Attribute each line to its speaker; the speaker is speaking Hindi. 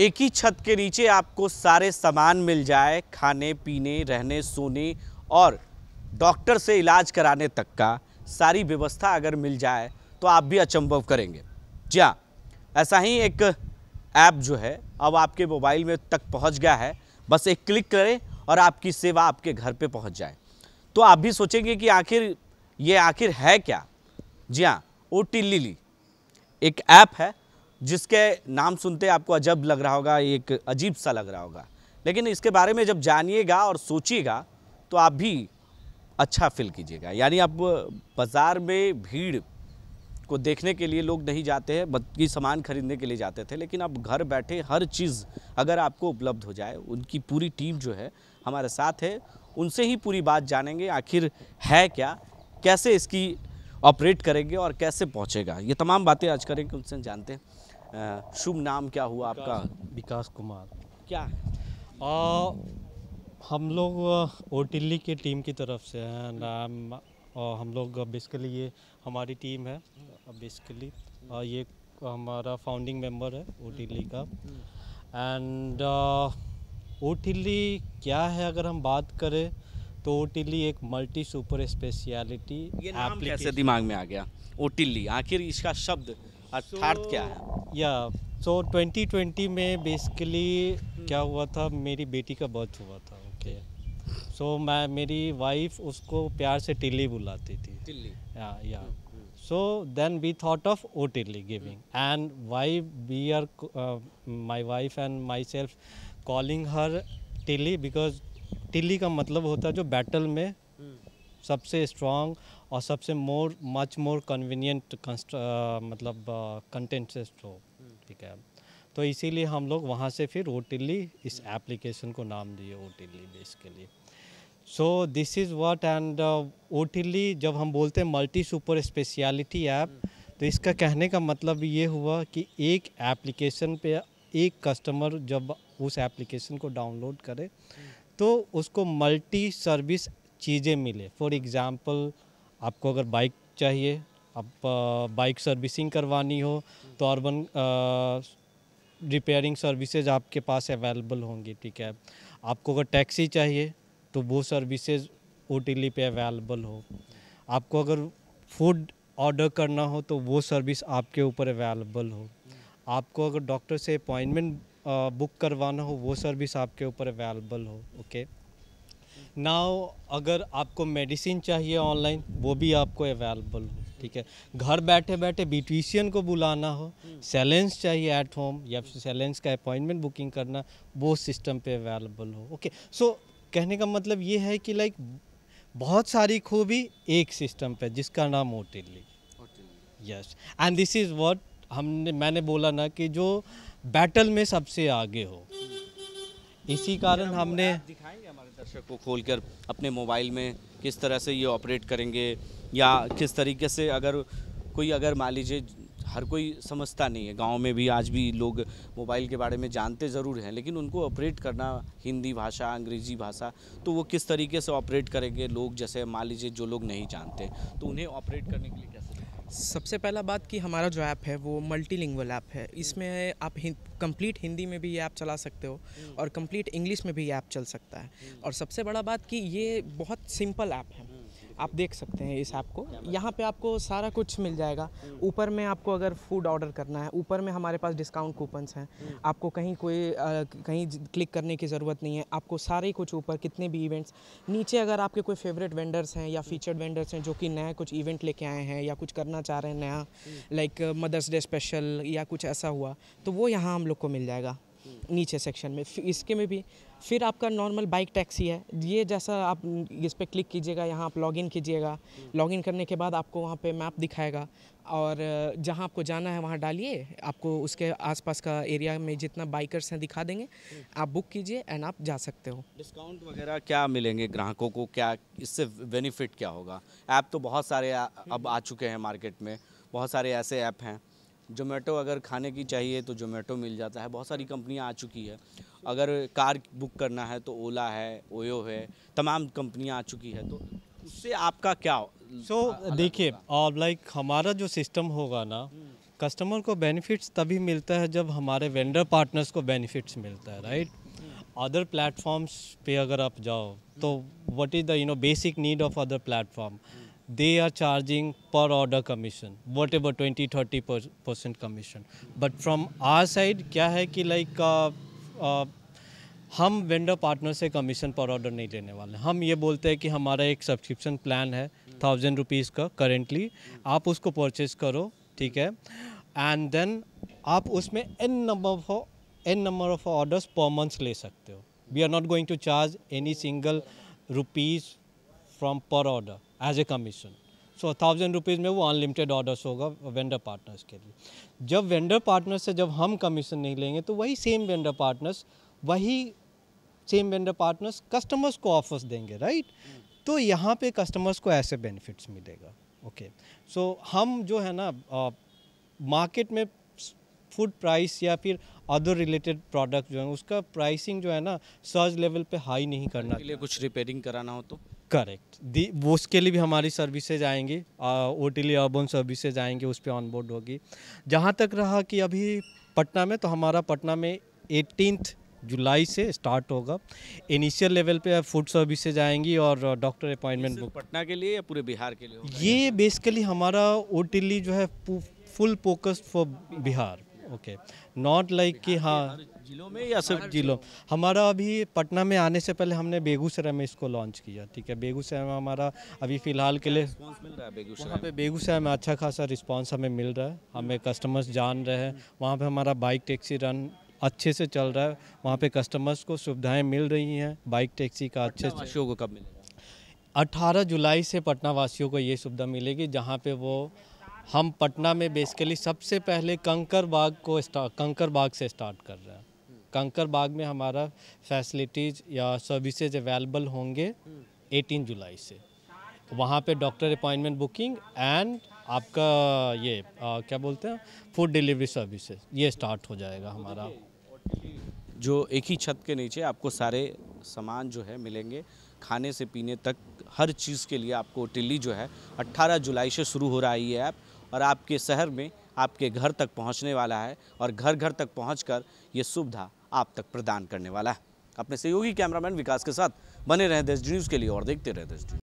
Speaker 1: एक ही छत के नीचे आपको सारे सामान मिल जाए खाने पीने रहने सोने और डॉक्टर से इलाज कराने तक का सारी व्यवस्था अगर मिल जाए तो आप भी अचंभव करेंगे जी हाँ ऐसा ही एक ऐप जो है अब आपके मोबाइल में तक पहुंच गया है बस एक क्लिक करें और आपकी सेवा आपके घर पे पहुंच जाए तो आप भी सोचेंगे कि आखिर ये आखिर है क्या जी हाँ ओ टिल्ली एक ऐप है जिसके नाम सुनते आपको अजब लग रहा होगा एक अजीब सा लग रहा होगा लेकिन इसके बारे में जब जानिएगा और सोचिएगा तो आप भी अच्छा फील कीजिएगा यानी आप बाज़ार में भीड़ को देखने के लिए लोग नहीं जाते हैं बल्कि सामान खरीदने के लिए जाते थे लेकिन अब घर बैठे हर चीज़ अगर आपको उपलब्ध हो जाए उनकी पूरी टीम जो है हमारे साथ है उनसे ही पूरी बात जानेंगे आखिर है क्या कैसे इसकी ऑपरेट करेंगे और कैसे पहुँचेगा ये तमाम बातें आज करेंगे उनसे जानते हैं शुभ नाम क्या हुआ आपका विकास कुमार क्या
Speaker 2: आ, हम लोग ओटिल्ली के टीम की तरफ से हैं नाम और हम लोग बेसिकली ये हमारी टीम है बेसिकली ये हमारा फाउंडिंग मेंबर है ओटिल्ली का एंड ओटिल्ली क्या है अगर हम बात करें तो ओटिल्ली एक मल्टी
Speaker 1: सुपर स्पेशलिटी ये कैसे दिमाग में आ गया ओटिल्ली आखिर इसका शब्द अर्थार्थ so, क्या है
Speaker 2: या सो ट्वेंटी ट्वेंटी में बेसिकली क्या हुआ था मेरी बेटी का बर्थ हुआ था ओके सो मैं मेरी वाइफ उसको प्यार से टिल्ली बुलाती थी या या so then we thought of O Tilli giving and why we are my wife and my self calling her Tilli because hmm. uh, Tilli का मतलब होता है जो बैटल में हम्म। सबसे स्ट्रॉन्ग और सबसे मोर मच मोर कन्वीनियंट मतलब कंटेंट uh, से ठीक है तो इसीलिए हम लोग वहाँ से फिर ओ इस एप्लीकेशन को नाम दिए oh basically so this is what and oh जब हम बोलते हैं मल्टी सुपर स्पेशलिटी ऐप तो इसका कहने का मतलब ये हुआ कि एक एप्लीकेशन पे एक कस्टमर जब उस एप्लीकेशन को डाउनलोड करे तो उसको मल्टी सर्विस चीज़ें मिले फॉर एग्ज़ाम्पल आपको अगर बाइक चाहिए आप बाइक सर्विसिंग करवानी हो तो अर्बन रिपेयरिंग सर्विसेज आपके पास अवेलेबल होंगी ठीक है आपको अगर टैक्सी चाहिए तो वो सर्विसेज ओ पे अवेलेबल हो आपको अगर फूड ऑर्डर करना हो तो वो सर्विस आपके ऊपर अवेलेबल हो आपको अगर डॉक्टर से अपॉइंटमेंट बुक करवाना हो वो सर्विस आपके ऊपर अवेलेबल हो ओके okay? नाव अगर आपको मेडिसिन चाहिए ऑनलाइन वो भी आपको अवेलेबल हो ठीक है घर बैठे बैठे ब्यूटिशियन को बुलाना हो सैलेंस चाहिए एट होम या सैलेंस का अपॉइंटमेंट बुकिंग करना वो सिस्टम पे अवेलेबल हो ओके सो so, कहने का मतलब ये है कि लाइक बहुत सारी खूबी एक सिस्टम पे जिसका नाम Otilli yes and this is what हमने मैंने बोला ना कि जो बैटल में सबसे आगे हो इसी कारण हमने
Speaker 1: दर्शक को खोलकर अपने मोबाइल में किस तरह से ये ऑपरेट करेंगे या किस तरीके से अगर कोई अगर मान लीजिए हर कोई समझता नहीं है गांव में भी आज भी लोग मोबाइल के बारे में जानते ज़रूर हैं लेकिन उनको ऑपरेट करना हिंदी भाषा अंग्रेजी भाषा तो वो किस तरीके से ऑपरेट करेंगे लोग जैसे मान लीजिए जो लोग नहीं जानते तो उन्हें
Speaker 3: ऑपरेट करने के लिए कैसे सबसे पहला बात कि हमारा जो ऐप है वो मल्टीलिंगुअल ऐप है इसमें आप कंप्लीट हिंदी में भी ये ऐप चला सकते हो हम्म। और कंप्लीट इंग्लिश में भी ये ऐप चल सकता है हम्म। और सबसे बड़ा बात कि ये बहुत सिंपल ऐप है आप देख सकते हैं इस ऐप को यहाँ पे आपको सारा कुछ मिल जाएगा ऊपर में आपको अगर फूड ऑर्डर करना है ऊपर में हमारे पास डिस्काउंट कूपन्स हैं आपको कहीं कोई आ, कहीं क्लिक करने की ज़रूरत नहीं है आपको सारे कुछ ऊपर कितने भी इवेंट्स नीचे अगर आपके कोई फेवरेट वेंडर्स हैं या फीचर्ड वेंडर्स हैं जो कि नया कुछ इवेंट लेके आए हैं या कुछ करना चाह रहे हैं नया लाइक मदर्स डे स्पेशल या कुछ ऐसा हुआ तो वो यहाँ हम लोग को मिल जाएगा नीचे सेक्शन में इसके में भी फिर आपका नॉर्मल बाइक टैक्सी है ये जैसा आप इस पर क्लिक कीजिएगा यहाँ आप लॉगिन कीजिएगा लॉगिन करने के बाद आपको वहाँ पे मैप दिखाएगा और जहाँ आपको जाना है वहाँ डालिए आपको उसके आसपास का एरिया में जितना बाइकर्स हैं दिखा देंगे आप बुक कीजिए एंड आप जा सकते हो डिस्काउंट
Speaker 1: वगैरह क्या मिलेंगे ग्राहकों को क्या इससे बेनिफिट क्या होगा ऐप तो बहुत सारे अब आ चुके हैं मार्केट में बहुत सारे ऐसे ऐप हैं जोमेटो अगर खाने की चाहिए तो जोमेटो मिल जाता है बहुत सारी कंपनियां आ चुकी है अगर कार बुक करना है तो ओला है ओयो है तमाम कंपनियां आ चुकी है तो उससे आपका क्या
Speaker 2: सो देखिए और लाइक हमारा जो सिस्टम होगा ना कस्टमर हम्म। को बेनिफिट्स तभी मिलता है जब हमारे वेंडर पार्टनर्स को बेनिफिट्स मिलता है राइट अदर प्लेटफॉर्म्स पे अगर आप जाओ तो what is the you know basic need of other platform they are charging per order commission, whatever 20, 30 per, percent commission. But from our side, क्या है कि like uh, uh, हम वेंडर पार्टनर से कमीशन पर ऑर्डर नहीं लेने वाले हम ये बोलते हैं कि हमारा एक सब्सक्रिप्शन प्लान है थाउजेंड रुपीज़ का करेंटली आप उसको परचेज करो ठीक है एंड देन आप उसमें an number of an number of orders per month ले सकते हो we are not going to charge any single rupees from per order as a commission so thousand rupees में वो अनलिमिटेड ऑर्डर्स होगा वेंडर पार्टनर्स के लिए जब वेंडर पार्टनर्स से जब हम कमीशन नहीं लेंगे तो वही सेम वेंडर पार्टनर्स वही सेम वेंडर पार्टनर्स कस्टमर्स को ऑफर्स देंगे राइट right? तो यहाँ पे कस्टमर्स को ऐसे बेनिफिट्स मिलेगा ओके okay. सो so, हम जो है ना मार्केट में फूड प्राइस या फिर अदर रिलेटेड प्रोडक्ट जो है उसका प्राइसिंग जो है ना सर्ज लेवल पे हाई नहीं करना के लिए कुछ रिपेयरिंग कराना हो तो करेक्ट वो उसके लिए भी हमारी सर्विसेज आएंगी ओ टी अर्बन सर्विसेज आएंगे उस पर ऑनबोर्ड होगी जहाँ तक रहा कि अभी पटना में तो हमारा पटना में एटीन जुलाई से स्टार्ट होगा इनिशियल लेवल पे फूड सर्विसेज आएंगी और डॉक्टर अपॉइंटमेंट बुक
Speaker 1: पटना के लिए या पूरे बिहार के लिए
Speaker 2: ये बेसिकली हमारा ओ जो है full focus for Bihar okay not like कि हाँ जिलों में या सब जिलों हमारा अभी पटना में आने से पहले हमने बेगूसराय में इसको लॉन्च किया ठीक है बेगूसराय में हमारा अभी फिलहाल के लिए बेगूसराय वहाँ पे बेगूसराय में अच्छा खासा रिस्पांस हमें मिल रहा है हमें कस्टमर्स जान रहे हैं वहाँ पे हमारा बाइक टैक्सी रन अच्छे से चल रहा है वहाँ पे कस्टमर्स को सुविधाएँ मिल रही हैं बाइक टैक्सी का अच्छे से कब मिलेगा अठारह जुलाई से पटना वासियों को ये सुविधा मिलेगी जहाँ पर वो हम पटना में बेसिकली सबसे पहले कंकर बाग को कंकर बाग से स्टार्ट कर रहे हैं कंकर बाग में हमारा फैसिलिटीज़ या सर्विसेज अवेलेबल होंगे 18 जुलाई से वहाँ पे डॉक्टर अपॉइंटमेंट बुकिंग एंड आपका ये आ, क्या बोलते हैं फूड डिलीवरी सर्विसेज ये स्टार्ट हो जाएगा हमारा
Speaker 1: जो एक ही छत के नीचे आपको सारे सामान जो है मिलेंगे खाने से पीने तक हर चीज़ के लिए आपको टिल्ली जो है 18 जुलाई से शुरू हो रहा है ये ऐप और आपके शहर में आपके घर तक पहुंचने वाला है और घर घर तक पहुंचकर ये सुविधा आप तक प्रदान करने वाला है अपने सहयोगी कैमरामैन विकास के साथ बने रहें देश न्यूज़ के लिए और देखते रहें देश न्यूज़